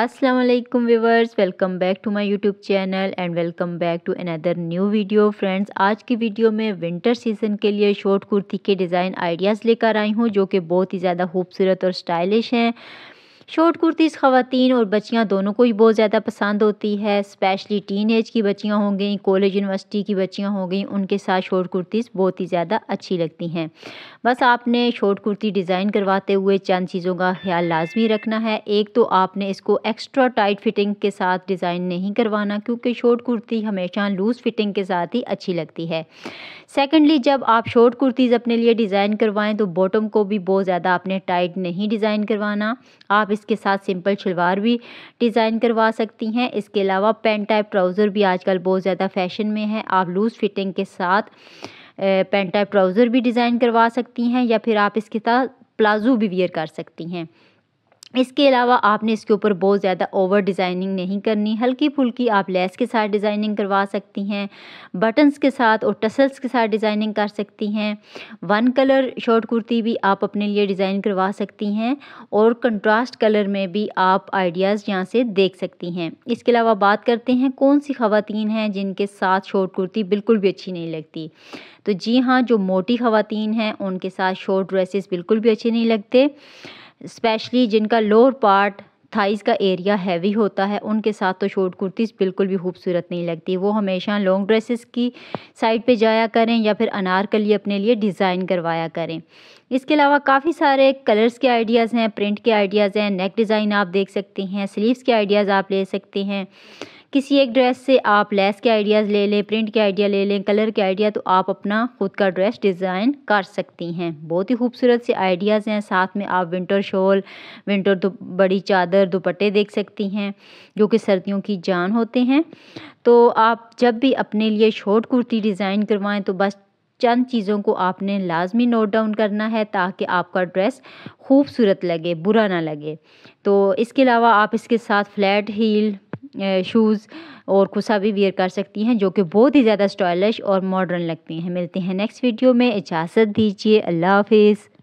Aslam viewers welcome back to my YouTube channel and welcome back to another new video friends आज की video में winter season के लिए short kurti के design ideas लेकर आई हूँ जो कि बहुत ही ज़्यादा खूबसूरत और स्टाइलिश हैं शॉर्ट कुर्तीज़ खातन और बच्चियाँ दोनों को ही बहुत ज़्यादा पसंद होती है स्पेशली टीन एज की बच्चियाँ हो गई कॉलेज यूनिवर्सिटी की बच्चियाँ हो गई उनके साथ शॉर्ट कुर्तीज़ बहुत ही ज़्यादा अच्छी लगती हैं बस आपने शॉर्ट कुर्ती डिज़ाइन करवाते हुए चंद चीज़ों का ख्याल लाजमी रखना है एक तो आपने इसको एक्स्ट्रा टाइट फिटिंग के साथ डिज़ाइन नहीं करवाना क्योंकि शॉर्ट कुर्ती हमेशा लूज़ फिटिंग के साथ ही अच्छी लगती है सेकेंडली जब आप शॉर्ट कुर्तीज़ अपने लिए डिज़ाइन करवाएँ तो बॉटम को भी बहुत ज़्यादा आपने टाइट नहीं डिज़ाइन करवाना आप इसके साथ सिंपल शलवार भी डिज़ाइन करवा सकती हैं इसके अलावा पेंट टाइप ट्राउज़र भी आजकल बहुत ज़्यादा फैशन में है आप लूज़ फिटिंग के साथ पेंट टाइप ट्राउज़र भी डिज़ाइन करवा सकती हैं या फिर आप इसके साथ प्लाज़ो भी वियर कर सकती हैं इसके अलावा आपने इसके ऊपर बहुत ज़्यादा ओवर डिज़ाइनिंग नहीं करनी हल्की फुल्की आप लेस के साथ डिज़ाइनिंग करवा सकती हैं बटन्स के साथ और टसल्स के साथ डिज़ाइनिंग कर सकती हैं वन कलर शॉर्ट कुर्ती भी आप अपने लिए डिज़ाइन करवा सकती हैं और कंट्रास्ट कलर में भी आप आइडियाज़ यहाँ से देख सकती हैं इसके अलावा बात करते हैं कौन सी खातन हैं जिनके साथ शॉर्ट कुर्ती बिल्कुल भी अच्छी नहीं लगती तो जी हाँ जो मोटी खातन हैं उनके साथ शॉर्ट ड्रेसेस बिल्कुल भी अच्छे नहीं लगते स्पेशली जिनका लोअर पार्ट थाइस का एरिया हैवी होता है उनके साथ तो शॉर्ट कुर्तीज़ बिल्कुल भी खूबसूरत नहीं लगती वो हमेशा लॉन्ग ड्रेसेस की साइड पे जाया करें या फिर अनारकली अपने लिए डिज़ाइन करवाया करें इसके अलावा काफ़ी सारे कलर्स के आइडियाज़ हैं प्रिंट के आइडियाज़ हैं नेक डिज़ाइन आप देख सकते हैं स्लीव्स के आइडियाज़ आप ले सकते हैं किसी एक ड्रेस से आप लेस के आइडियाज़ ले लें प्रिंट के आइडिया ले लें कलर के आइडिया तो आप अपना ख़ुद का ड्रेस डिज़ाइन कर सकती हैं बहुत ही खूबसूरत से आइडियाज़ हैं साथ में आप विंटर शॉल विंटर दो बड़ी चादर दुपट्टे देख सकती हैं जो कि सर्दियों की जान होते हैं तो आप जब भी अपने लिए शॉर्ट कुर्ती डिज़ाइन करवाएँ तो बस चंद चीज़ों को आपने लाजमी नोट डाउन करना है ताकि आपका ड्रेस खूबसूरत लगे बुरा ना लगे तो इसके अलावा आप इसके साथ फ्लैट हील शूज़ और खुसा भी वेयर कर सकती हैं जो कि बहुत ही ज़्यादा स्टाइलिश और मॉडर्न लगती हैं मिलते हैं नेक्स्ट वीडियो में इजाज़त दीजिए अल्लाह हाफिज़